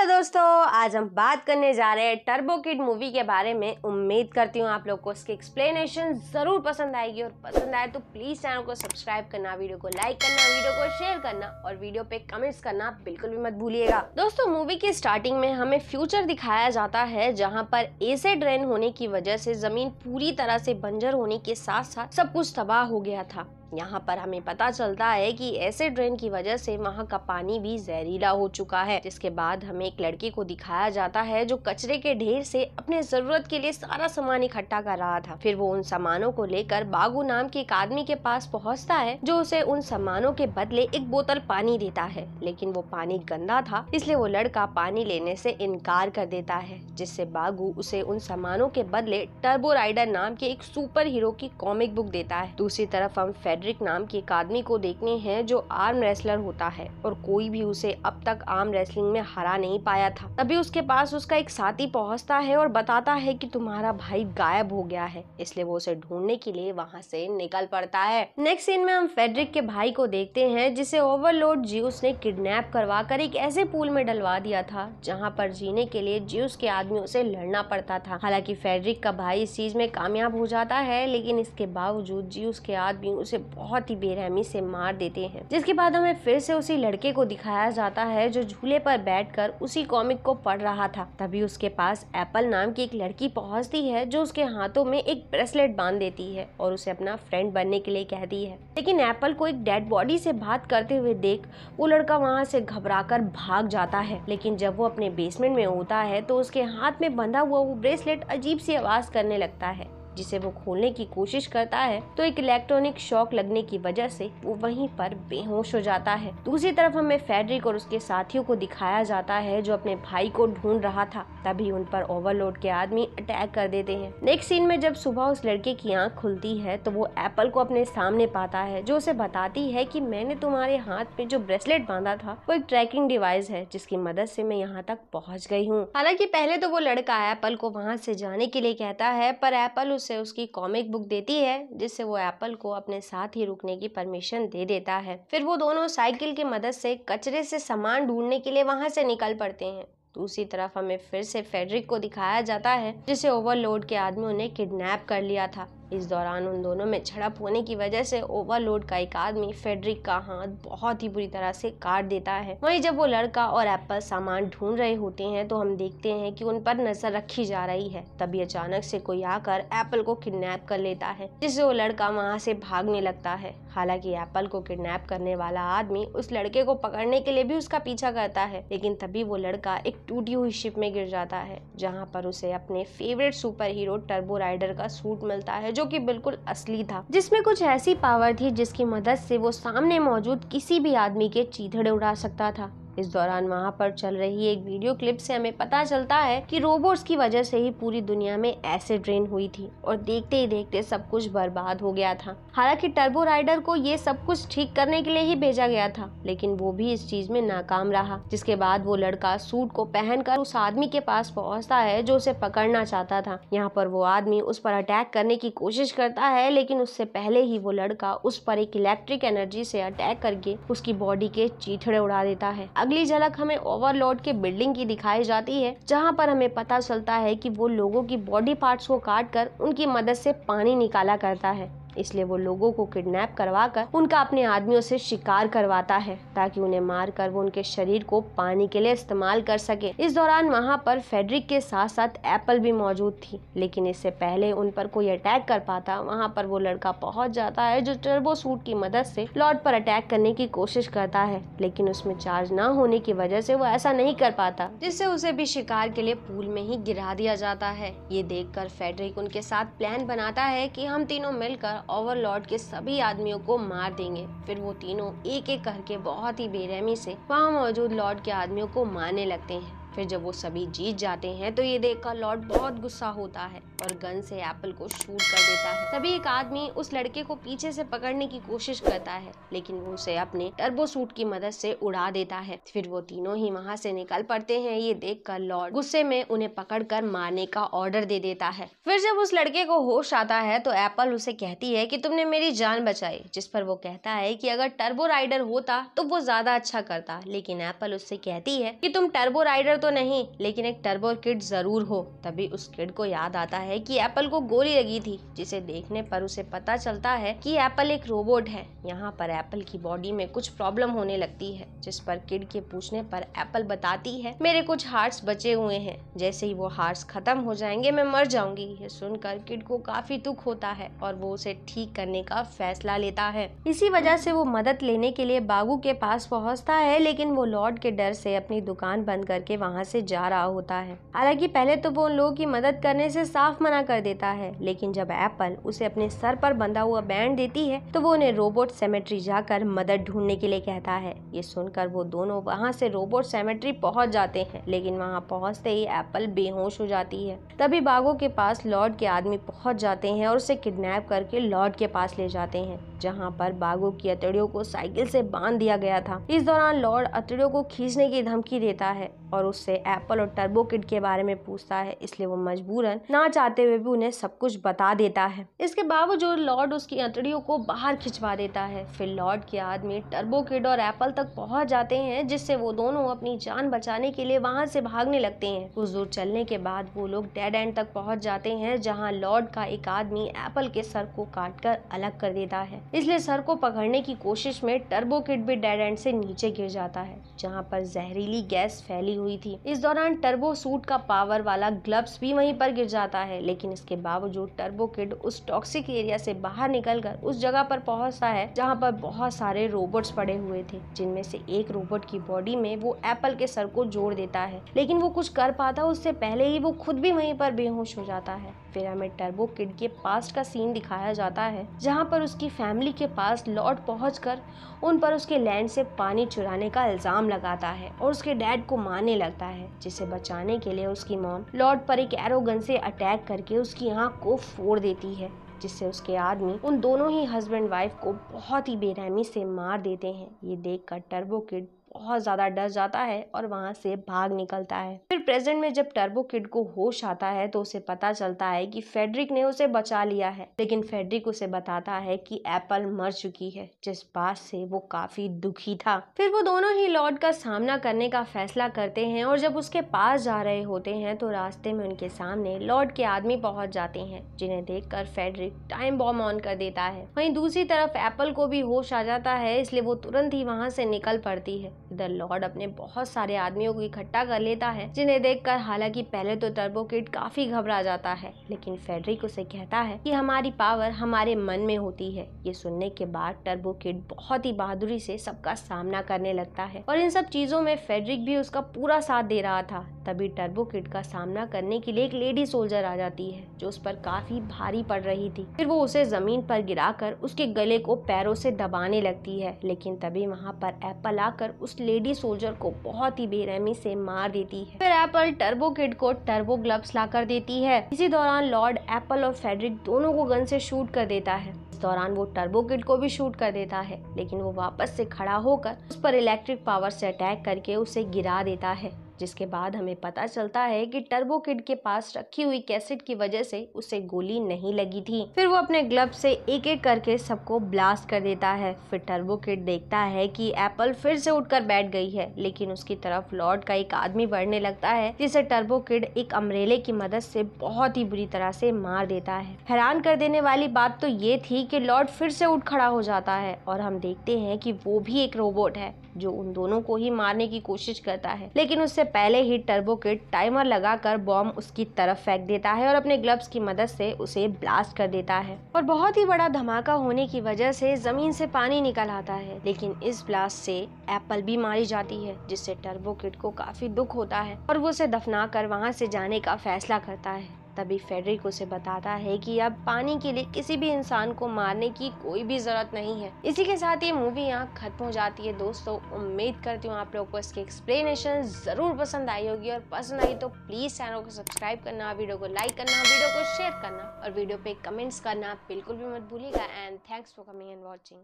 hello दोस्तों आज हम बात करने जा रहे हैं टर्बो किड मूवी के बारे में उम्मीद करती हूँ आप लोग को उसकी एक्सप्लेनेशन ज़रूर पसंद आएगी और पसंद आए तो प्लीज़ चैनल को सब्सक्राइब करना वीडियो को लाइक करना वीडियो को शेयर करना और वीडियो पे कमेंट्स करना बिल्कुल भी मत भूलिएगा दोस्तों मूवी की स्टार्टिंग में हमें फ्यूचर दिखाया जाता है जहाँ पर ऐसे ड्रेन होने की वजह से जमीन पूरी तरह से बंजर होने के साथ साथ सब कुछ तबाह हो गया था यहाँ पर हमें पता चलता है कि ऐसे ड्रेन की वजह से वहाँ का पानी भी जहरीला हो चुका है जिसके बाद हमें एक लड़के को दिखाया जाता है जो कचरे के ढेर से अपने जरूरत के लिए सारा सामान इकट्ठा कर रहा था फिर वो उन सामानों को लेकर बागू नाम के एक आदमी के पास पहुँचता है जो उसे उन सामानों के बदले एक बोतल पानी देता है लेकिन वो पानी गंदा था इसलिए वो लड़का पानी लेने से इनकार कर देता है जिससे बागू उसे उन सामानों के बदले टर्बो राइडर नाम के एक सुपर हीरो की कॉमिक बुक देता है दूसरी तरफ हम फेड फ्रेडरिक नाम के एक आदमी को देखने हैं जो आर्म रेसलर होता है और कोई भी उसे अब तक आर्म रेसलिंग में हरा नहीं पाया था तभी उसके पास उसका एक साथी पहुंचता है और बताता है कि तुम्हारा भाई गायब हो गया है इसलिए वो उसे ढूंढने के लिए वहाँ से निकल पड़ता है नेक्स्ट सीन में हम फेडरिक के भाई को देखते हैं जिसे ओवरलोड ज्यूस ने किडनेप करवा कर एक ऐसे पूल में डलवा दिया था जहाँ पर जीने के लिए ज्यूस के आदमियों से लड़ना पड़ता था हालांकि फेडरिक का भाई इस चीज में कामयाब हो जाता है लेकिन इसके बावजूद ज्यूस के आदमी उसे बहुत ही बेरहमी से मार देते हैं जिसके बाद हमें फिर से उसी लड़के को दिखाया जाता है जो झूले पर बैठकर उसी कॉमिक को पढ़ रहा था तभी उसके पास एप्पल नाम की एक लड़की पहुंचती है जो उसके हाथों में एक ब्रेसलेट बांध देती है और उसे अपना फ्रेंड बनने के लिए कहती है लेकिन एप्पल को एक डेड बॉडी से बात करते हुए देख वो लड़का वहाँ से घबरा कर भाग जाता है लेकिन जब वो अपने बेसमेंट में होता है तो उसके हाथ में बंधा हुआ वो ब्रेसलेट अजीब सी आवाज करने लगता है जिसे वो खोलने की कोशिश करता है तो एक इलेक्ट्रॉनिक शॉक लगने की वजह से वो वहीं पर बेहोश हो जाता है दूसरी तरफ हमें फेडरिक और उसके साथियों को दिखाया जाता है जो अपने भाई को ढूंढ रहा था तभी उन पर ओवरलोड के आदमी अटैक कर देते हैं नेक्स्ट सीन में जब सुबह उस लड़के की आंख खुलती है तो वो एप्पल को अपने सामने पाता है जो उसे बताती है की मैंने तुम्हारे हाथ में जो ब्रेसलेट बांधा था वो एक ट्रैकिंग डिवाइस है जिसकी मदद से मैं यहाँ तक पहुँच गई हूँ हालांकि पहले तो वो लड़का एप्पल को वहाँ से जाने के लिए कहता है पर एप्पल उसे उसकी कॉमिक बुक देती है जिससे वो एप्पल को अपने साथ ही रुकने की परमिशन दे देता है फिर वो दोनों साइकिल की मदद से कचरे से सामान ढूंढने के लिए वहाँ से निकल पड़ते हैं दूसरी तरफ हमें फिर से फेडरिक को दिखाया जाता है जिसे ओवरलोड के आदमियों ने किडनैप कर लिया था इस दौरान उन दोनों में झड़प होने की वजह से ओवरलोड का एक आदमी फेडरिक का हाथ बहुत ही बुरी तरह से काट देता है वहीं जब वो लड़का और एप्पल सामान ढूंढ रहे होते हैं तो हम देखते हैं कि उन पर नजर रखी जा रही है तभी अचानक से कोई आकर एप्पल को किडनैप कर लेता है जिससे वो लड़का वहाँ से भागने लगता है हालांकि एप्पल को किडनैप करने वाला आदमी उस लड़के को पकड़ने के लिए भी उसका पीछा करता है लेकिन तभी वो लड़का एक टूटी हुई शिप में गिर जाता है जहाँ पर उसे अपने favourite superhero turbo rider का सूट मिलता है जो कि बिल्कुल असली था जिसमें कुछ ऐसी पावर थी जिसकी मदद से वो सामने मौजूद किसी भी आदमी के चीथड़े उड़ा सकता था इस दौरान वहाँ पर चल रही एक वीडियो क्लिप से हमें पता चलता है कि रोबोट्स की वजह से ही पूरी दुनिया में ऐसे ड्रेन हुई थी और देखते ही देखते सब कुछ बर्बाद हो गया था हालांकि टर्बो राइडर को ये सब कुछ ठीक करने के लिए ही भेजा गया था लेकिन वो भी इस चीज में नाकाम रहा जिसके बाद वो लड़का सूट को पहनकर उस आदमी के पास पहुंचता है जो उसे पकड़ना चाहता था यहाँ पर वो आदमी उस पर अटैक करने की कोशिश करता है लेकिन उससे पहले ही वो लड़का उस पर एक इलेक्ट्रिक एनर्जी से अटैक करके उसकी बॉडी के चीथड़े उड़ा देता है अगली झलक हमें ओवरलोड के बिल्डिंग की दिखाई जाती है जहाँ पर हमें पता चलता है कि वो लोगों की बॉडी पार्ट्स को काट कर उनकी मदद से पानी निकाला करता है इसलिए वो लोगों को किडनैप करवा कर उनका अपने आदमियों से शिकार करवाता है ताकि उन्हें मार कर वो उनके शरीर को पानी के लिए इस्तेमाल कर सके इस दौरान वहाँ पर फेडरिक के साथ साथ एप्पल भी मौजूद थी लेकिन इससे पहले उन पर कोई अटैक कर पाता वहाँ पर वो लड़का पहुँच जाता है जो टर्बो सूट की मदद से लॉर्ड पर अटैक करने की कोशिश करता है लेकिन उसमें चार्ज न होने की वजह से वो ऐसा नहीं कर पाता जिससे उसे भी शिकार के लिए पूल में ही गिरा दिया जाता है ये कर फेडरिक उनके साथ प्लान बनाता है की हम तीनों मिलकर ओवरलॉर्ड के सभी आदमियों को मार देंगे फिर वो तीनों एक एक करके बहुत ही बेरहमी से वहाँ मौजूद लॉर्ड के आदमियों को मारने लगते हैं फिर जब वो सभी जीत जाते हैं तो ये देखकर लॉर्ड बहुत गुस्सा होता है और गन से एप्पल को शूट कर देता है तभी एक आदमी उस लड़के को पीछे से पकड़ने की कोशिश करता है लेकिन वो उसे अपने टर्बो सूट की मदद से उड़ा देता है फिर वो तीनों ही वहाँ से निकल पड़ते हैं ये देख कर लॉर्ड गुस्से में उन्हें पकड़ कर मारने का ऑर्डर दे देता है फिर जब उस लड़के को होश आता है तो एप्पल उसे कहती है की तुमने मेरी जान बचाई जिस पर वो कहता है की अगर टर्बो राइडर होता तो वो ज्यादा अच्छा करता लेकिन एप्पल उससे कहती है की तुम टर्बो राइडर तो नहीं लेकिन एक टर्बो किड ज़रूर हो तभी उस किड को याद आता है कि एप्पल को गोली लगी थी जिसे देखने पर उसे पता चलता है कि एप्पल एक रोबोट है यहाँ पर एप्पल की बॉडी में कुछ प्रॉब्लम होने लगती है जिस पर किड के पूछने पर एप्पल बताती है मेरे कुछ हार्ट्स बचे हुए हैं जैसे ही वो हार्ट्स खत्म हो जाएंगे मैं मर जाऊंगी ये सुनकर किड को काफी दुख होता है और वो उसे ठीक करने का फैसला लेता है इसी वजह से वो मदद लेने के लिए बागू के पास पहुँचता है लेकिन वो लॉर्ड के डर से अपनी दुकान बंद करके वहाँ वहाँ से जा रहा होता है हालांकि पहले तो वो उन लोगों की मदद करने से साफ मना कर देता है लेकिन जब एप्पल उसे अपने सर पर बंधा हुआ बैंड देती है तो वो उन्हें रोबोट सेमेट्री जाकर मदद ढूंढने के लिए कहता है ये सुनकर वो दोनों वहाँ से रोबोट सेमेट्री पहुँच जाते हैं लेकिन वहाँ पहुँचते ही एप्पल बेहोश हो जाती है तभी बागों के पास लॉर्ड के आदमी पहुँच जाते हैं और उसे किडनैप करके लॉर्ड के पास ले जाते हैं जहाँ पर बागों की अतड़ियों को साइकिल से बांध दिया गया था इस दौरान लॉर्ड अतड़ियों को खींचने की धमकी देता है और उस उससे एप्पल और टर्बो किट के बारे में पूछता है इसलिए वो मजबूरन ना चाहते हुए भी उन्हें सब कुछ बता देता है इसके बावजूद लॉर्ड उसकी अंतड़ियों को बाहर खिंचवा देता है फिर लॉर्ड के आदमी टर्बो किट और एप्पल तक पहुंच जाते हैं जिससे वो दोनों अपनी जान बचाने के लिए वहां से भागने लगते हैं कुछ दूर चलने के बाद वो लोग डेड एंड तक पहुंच जाते हैं जहां लॉर्ड का एक आदमी एप्पल के सर को काट कर अलग कर देता है इसलिए सर को पकड़ने की कोशिश में टर्बो किट भी डेड एंड से नीचे गिर जाता है जहाँ पर जहरीली गैस फैली हुई थी थी इस दौरान टर्बो सूट का पावर वाला ग्लव्स भी वहीं पर गिर जाता है लेकिन इसके बावजूद टर्बो किड उस टॉक्सिक एरिया से बाहर निकलकर उस जगह पर पहुंचता है जहां पर बहुत सारे रोबोट्स पड़े हुए थे जिनमें से एक रोबोट की बॉडी में वो एप्पल के सर को जोड़ देता है लेकिन वो कुछ कर पाता उससे पहले ही वो खुद भी वहीं पर बेहोश हो जाता है फिर हमें टर्बो किड के पास्ट का सीन दिखाया जाता है जहाँ पर उसकी फैमिली के पास लॉर्ड पहुँच उन पर उसके लैंड से पानी चुराने का इल्ज़ाम लगाता है और उसके डैड को मारने लगता है जिसे बचाने के लिए उसकी मॉम लॉर्ड पर एक एरोगन से अटैक करके उसकी आँख को फोड़ देती है जिससे उसके आदमी उन दोनों ही हस्बैंड वाइफ को बहुत ही बेरहमी से मार देते हैं ये देखकर टर्बो किड बहुत ज़्यादा डर जाता है और वहाँ से भाग निकलता है फिर प्रेजेंट में जब टर्बो किड को होश आता है तो उसे पता चलता है कि फेडरिक ने उसे बचा लिया है लेकिन फेडरिक उसे बताता है कि एप्पल मर चुकी है जिस बात से वो काफ़ी दुखी था फिर वो दोनों ही लॉर्ड का सामना करने का फैसला करते हैं और जब उसके पास जा रहे होते हैं तो रास्ते में उनके सामने लॉर्ड के आदमी पहुंच जाते हैं जिन्हें देखकर फेडरिक टाइम बॉम ऑन कर देता है वही दूसरी तरफ एप्पल को भी होश आ जाता है इसलिए वो तुरंत ही वहाँ से निकल पड़ती है इधर लॉर्ड अपने बहुत सारे आदमियों को इकट्ठा कर लेता है जिन्हें देखकर हालांकि पहले तो टर्बो किड काफी घबरा जाता है लेकिन फेडरिक उसे कहता है कि हमारी पावर हमारे मन में होती है ये सुनने के बाद टर्बो किड बहुत ही बहादुरी से सबका सामना करने लगता है और इन सब चीजों में फेडरिक भी उसका पूरा साथ दे रहा था तभी टर्बो किड का सामना करने के लिए एक लेडी सोल्जर आ जाती है जो उस पर काफी भारी पड़ रही थी फिर वो उसे जमीन पर गिराकर उसके गले को पैरों से दबाने लगती है लेकिन तभी वहाँ पर एप्पल आकर उसके लेडी सोल्जर को बहुत ही बेरहमी से मार देती है फिर एप्पल टर्बो किड को टर्बो ग्लव्स ला कर देती है इसी दौरान लॉर्ड एप्पल और फेडरिक दोनों को गन से शूट कर देता है इस दौरान वो टर्बो किड को भी शूट कर देता है लेकिन वो वापस से खड़ा होकर उस पर इलेक्ट्रिक पावर से अटैक करके उसे गिरा देता है जिसके बाद हमें पता चलता है कि टर्बो किड के पास रखी हुई कैसेट की वजह से उसे गोली नहीं लगी थी फिर वो अपने ग्लब से एक एक करके सबको ब्लास्ट कर देता है फिर टर्बो किड देखता है कि एप्पल फिर से उठकर बैठ गई है लेकिन उसकी तरफ लॉर्ड का एक आदमी बढ़ने लगता है जिसे टर्बो किड एक अमरेले की मदद से बहुत ही बुरी तरह से मार देता है हैरान कर देने वाली बात तो ये थी कि लॉर्ड फिर से उठ खड़ा हो जाता है और हम देखते हैं कि वो भी एक रोबोट है जो उन दोनों को ही मारने की कोशिश करता है लेकिन उससे पहले ही टर्बो किट टाइमर लगाकर बॉम्ब उसकी तरफ फेंक देता है और अपने ग्लव्स की मदद से उसे ब्लास्ट कर देता है और बहुत ही बड़ा धमाका होने की वजह से जमीन से पानी निकल आता है लेकिन इस ब्लास्ट से एप्पल भी मारी जाती है जिससे टर्बो किट को काफी दुख होता है और वो उसे दफना कर वहाँ से जाने का फैसला करता है तभी फेडरिक उसे बताता है कि अब पानी के लिए किसी भी इंसान को मारने की कोई भी ज़रूरत नहीं है इसी के साथ ये मूवी यहाँ खत्म हो जाती है दोस्तों उम्मीद करती हूँ आप लोग को इसकी एक्सप्लेनेशन ज़रूर पसंद आई होगी और पसंद आई तो प्लीज़ चैनल को सब्सक्राइब करना वीडियो को लाइक करना वीडियो को शेयर करना और वीडियो पे कमेंट्स करना बिल्कुल भी मत भूलिएगा and thanks for coming and watching